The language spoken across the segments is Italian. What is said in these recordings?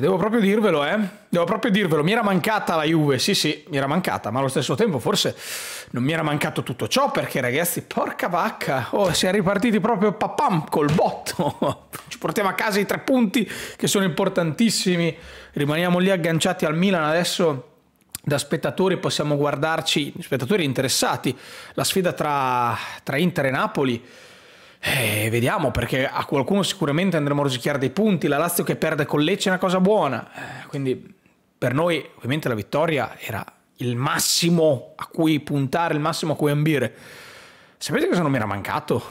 devo proprio dirvelo, eh. Devo proprio dirvelo, mi era mancata la Juve, sì sì, mi era mancata, ma allo stesso tempo forse non mi era mancato tutto ciò perché ragazzi, porca vacca, oh, si è ripartiti proprio papam col botto. Ci portiamo a casa i tre punti che sono importantissimi, rimaniamo lì agganciati al Milan adesso da spettatori possiamo guardarci, spettatori interessati, la sfida tra, tra Inter e Napoli eh, vediamo perché a qualcuno sicuramente andremo a rosicchiare dei punti. La Lazio che perde con Lecce è una cosa buona. Eh, quindi per noi ovviamente la vittoria era il massimo a cui puntare, il massimo a cui ambire. Sapete cosa non mi era mancato?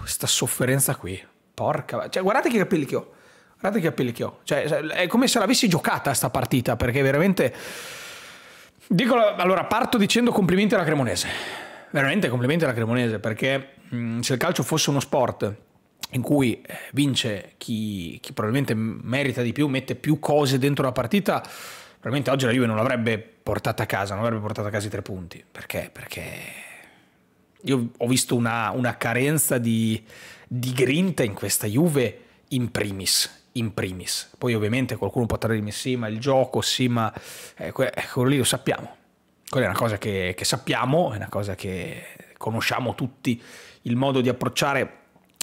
Questa sofferenza qui. Porca... Cioè, guardate che capelli che ho. Guardate che capelli che ho. Cioè, è come se l'avessi giocata sta partita, perché veramente... Dico, allora, parto dicendo complimenti alla Cremonese. Veramente complimenti alla Cremonese, perché Mm, se il calcio fosse uno sport in cui eh, vince chi, chi probabilmente merita di più, mette più cose dentro la partita, probabilmente oggi la Juve non l'avrebbe portata a casa, non avrebbe portato a casa i tre punti. Perché? Perché io ho visto una, una carenza di, di, grinta in questa Juve in primis. In primis. Poi ovviamente qualcuno potrà dirmi sì, ma il gioco, sì, ma eh, ecco, quello lì lo sappiamo. Quella è una cosa che, che sappiamo, è una cosa che conosciamo tutti il modo di approcciare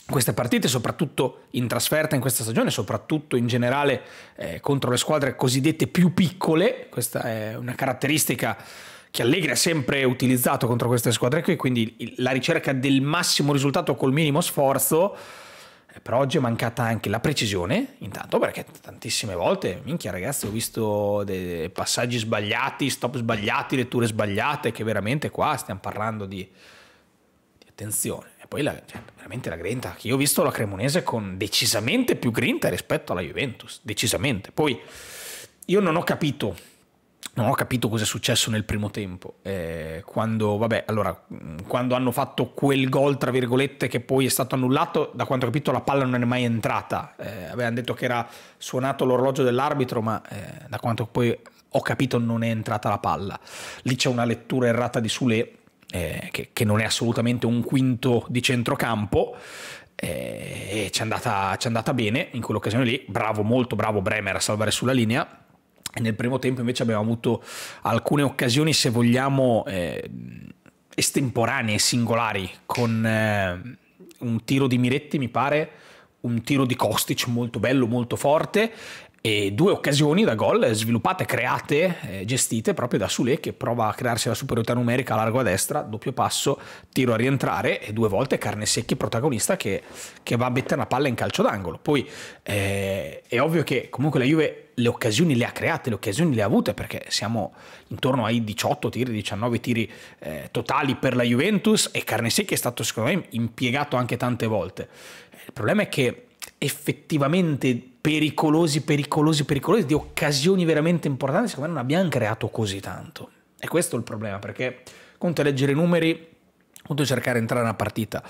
queste partite, soprattutto in trasferta in questa stagione, soprattutto in generale eh, contro le squadre cosiddette più piccole. Questa è una caratteristica che Allegri ha sempre utilizzato contro queste squadre qui, quindi la ricerca del massimo risultato col minimo sforzo. Eh, per oggi è mancata anche la precisione, intanto perché tantissime volte, minchia ragazzi, ho visto dei passaggi sbagliati, stop sbagliati, letture sbagliate, che veramente qua stiamo parlando di, attenzione. E poi la, cioè, veramente la grinta, io ho visto la Cremonese con decisamente più grinta rispetto alla Juventus, decisamente. Poi io non ho capito non ho capito cosa è successo nel primo tempo. Eh, quando, vabbè, allora, quando, hanno fatto quel gol, tra virgolette, che poi è stato annullato, da quanto ho capito la palla non è mai entrata. Eh, avevano detto che era suonato l'orologio dell'arbitro, ma eh, da quanto poi ho capito non è entrata la palla. Lì c'è una lettura errata di Sule eh, che, che, non è assolutamente un quinto di centrocampo. Eh, e ci è, andata, andata bene in quell'occasione lì. Bravo, molto bravo Bremer a salvare sulla linea. E nel primo tempo invece abbiamo avuto alcune occasioni, se vogliamo, eh, estemporanee, singolari, con eh, un tiro di Miretti, mi pare, un tiro di Kostic molto bello, molto forte e due occasioni da gol sviluppate, create, eh, gestite proprio da Sule che prova a crearsi la superiorità numerica a largo a destra, doppio passo, tiro a rientrare e due volte Carne Secchi protagonista che, che va a mettere una palla in calcio d'angolo. Poi eh, è ovvio che comunque la Juve le occasioni le ha create, le occasioni le ha avute perché siamo intorno ai 18 tiri, 19 tiri eh, totali per la Juventus e Carne Secchi è stato secondo me impiegato anche tante volte. Il problema è che effettivamente pericolosi, pericolosi, pericolosi, di occasioni veramente importanti, secondo me non abbiamo creato così tanto. E questo è il problema, perché conto è leggere i numeri, conto è cercare di entrare in una partita,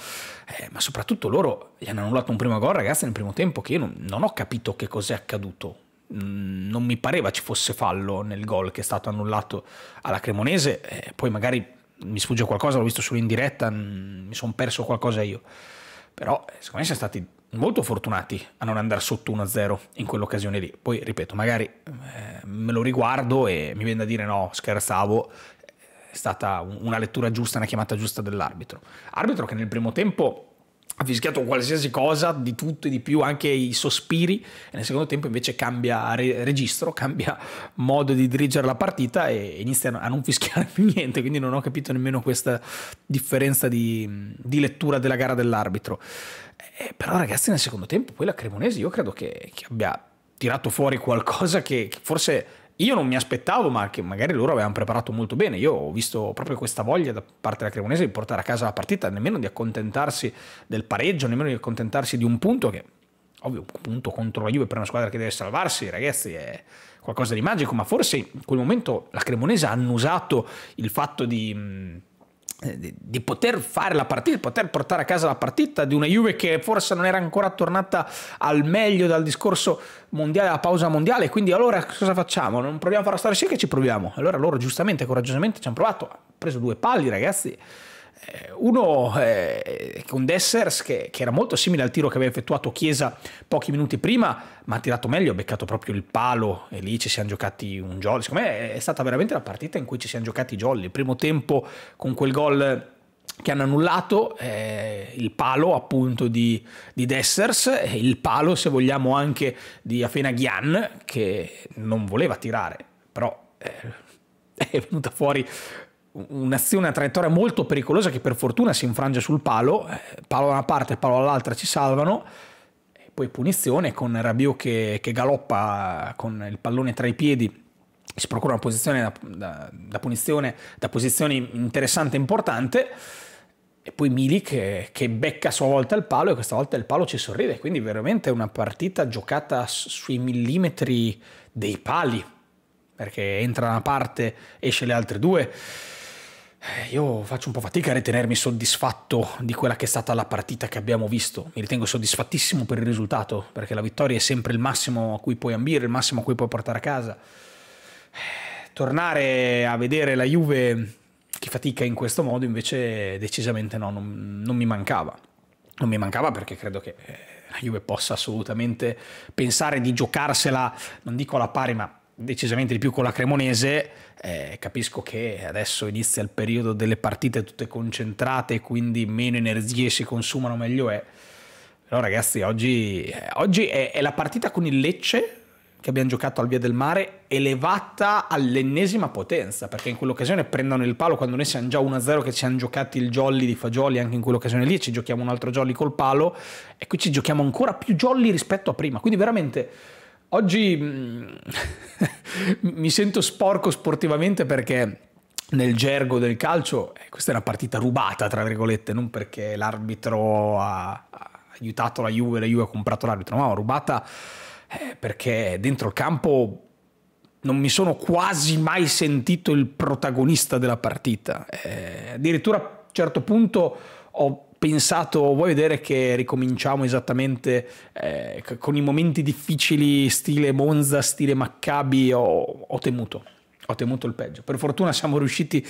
eh, ma soprattutto loro gli hanno annullato un primo gol, ragazzi, nel primo tempo, che io non, non ho capito che cos'è accaduto. Mm, non mi pareva ci fosse fallo nel gol che è stato annullato alla Cremonese, eh, poi magari mi sfugge qualcosa, l'ho visto solo in diretta, mm, mi sono perso qualcosa io. Però eh, secondo me siamo stati molto fortunati a non andare sotto 1-0 in quell'occasione lì. Poi, ripeto, magari eh, me lo riguardo e mi viene da dire no, scherzavo, è stata una lettura giusta, una chiamata giusta dell'arbitro. Arbitro che nel primo tempo ha fischiato qualsiasi cosa, di tutto e di più, anche i sospiri, e nel secondo tempo invece cambia re- registro, cambia modo di dirigere la partita e inizia a non fischiare più niente, quindi non ho capito nemmeno questa differenza di, di lettura della gara dell'arbitro. Eh, però ragazzi nel secondo tempo poi la Cremonese io credo che, che abbia tirato fuori qualcosa che, che forse io non mi aspettavo, ma che magari loro avevano preparato molto bene. Io ho visto proprio questa voglia da parte della Cremonese di portare a casa la partita, nemmeno di accontentarsi del pareggio, nemmeno di accontentarsi di un punto che, ovvio, un punto contro la Juve per una squadra che deve salvarsi, ragazzi, è qualcosa di magico, ma forse in quel momento la Cremonese ha annusato il fatto di eh, di, di poter fare la partita, di poter portare a casa la partita di una Juve che forse non era ancora tornata al meglio dal discorso mondiale, alla pausa mondiale, quindi allora cosa facciamo? Non proviamo a far stare sì che ci proviamo. Allora loro giustamente, coraggiosamente ci hanno provato, ha preso due palli ragazzi, eh, uno eh, con Dessers che, che, era molto simile al tiro che aveva effettuato Chiesa pochi minuti prima ma ha tirato meglio, ha beccato proprio il palo e lì ci siamo giocati un jolly secondo me è stata veramente la partita in cui ci siamo giocati jolly il primo tempo con quel gol che hanno annullato eh, il palo appunto di, di Dessers il palo se vogliamo anche di Afena Ghian che non voleva tirare però eh, è venuta fuori un'azione, una traiettoria molto pericolosa che per fortuna si infrange sul palo, eh, palo da una parte, palo dall'altra, ci salvano, e poi punizione con Rabiot che, che, galoppa con il pallone tra i piedi, si procura una posizione da, da, da punizione, da posizione interessante e importante, e poi Milik che, che, becca a sua volta il palo e questa volta il palo ci sorride, quindi veramente una partita giocata sui millimetri dei pali, perché entra una parte, esce le altre due. Eh, io faccio un po' fatica a ritenermi soddisfatto di quella che è stata la partita che abbiamo visto. Mi ritengo soddisfattissimo per il risultato, perché la vittoria è sempre il massimo a cui puoi ambire, il massimo a cui puoi portare a casa. Eh, tornare a vedere la Juve che fatica in questo modo invece decisamente no, non, non mi mancava. Non mi mancava perché credo che eh, la Juve possa assolutamente pensare di giocarsela, non dico alla pari, ma decisamente di più con la Cremonese, eh, capisco che adesso inizia il periodo delle partite tutte concentrate, quindi meno energie si consumano, meglio è. Però ragazzi, oggi, eh, oggi è, è, la partita con il Lecce che abbiamo giocato al Via del Mare elevata all'ennesima potenza, perché in quell'occasione prendono il palo quando noi siamo già 1-0 che ci hanno giocati il jolly di Fagioli, anche in quell'occasione lì ci giochiamo un altro jolly col palo e qui ci giochiamo ancora più jolly rispetto a prima. Quindi veramente Oggi mm, mi sento sporco sportivamente perché nel gergo del calcio eh, questa è una partita rubata, tra virgolette, non perché l'arbitro ha, aiutato la Juve, la Juve ha comprato l'arbitro, no, rubata eh, perché dentro il campo non mi sono quasi mai sentito il protagonista della partita. Eh, addirittura a un certo punto ho pensato, vuoi vedere che ricominciamo esattamente eh, con i momenti difficili stile Monza, stile Maccabi, ho, ho, temuto, ho temuto il peggio. Per fortuna siamo riusciti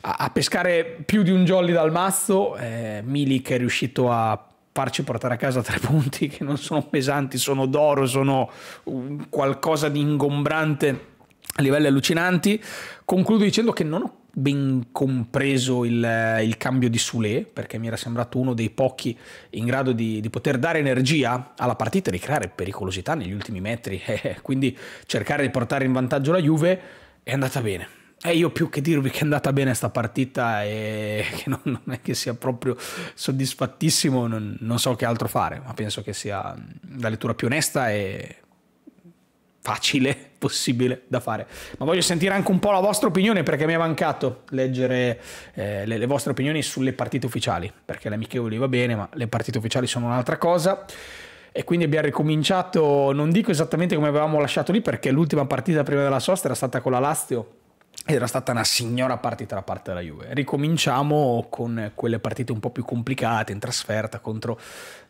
a, a pescare più di un jolly dal mazzo, eh, Milik è riuscito a farci portare a casa tre punti che non sono pesanti, sono d'oro, sono qualcosa di ingombrante a livelli allucinanti. Concludo dicendo che non ho ben compreso il, eh, il cambio di Sule, perché mi era sembrato uno dei pochi in grado di, di poter dare energia alla partita e di creare pericolosità negli ultimi metri, eh, quindi cercare di portare in vantaggio la Juve è andata bene. E io più che dirvi che è andata bene questa partita e che non, non è che sia proprio soddisfattissimo, non, non so che altro fare, ma penso che sia mm, la lettura più onesta e facile possibile da fare. Ma voglio sentire anche un po' la vostra opinione perché mi è mancato leggere eh, le, le, vostre opinioni sulle partite ufficiali, perché le amichevoli va bene, ma le partite ufficiali sono un'altra cosa. E quindi abbiamo ricominciato, non dico esattamente come avevamo lasciato lì, perché l'ultima partita prima della sosta era stata con la Lazio era stata una signora partita da parte della Juve. Ricominciamo con quelle partite un po' più complicate in trasferta contro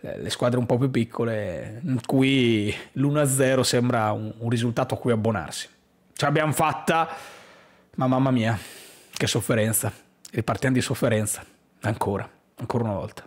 eh, le squadre un po' più piccole, in cui l'1-0 sembra un, risultato a cui abbonarsi. Ce l'abbiamo fatta, ma mamma mia, che sofferenza. Ripartiamo di sofferenza, ancora, ancora una volta.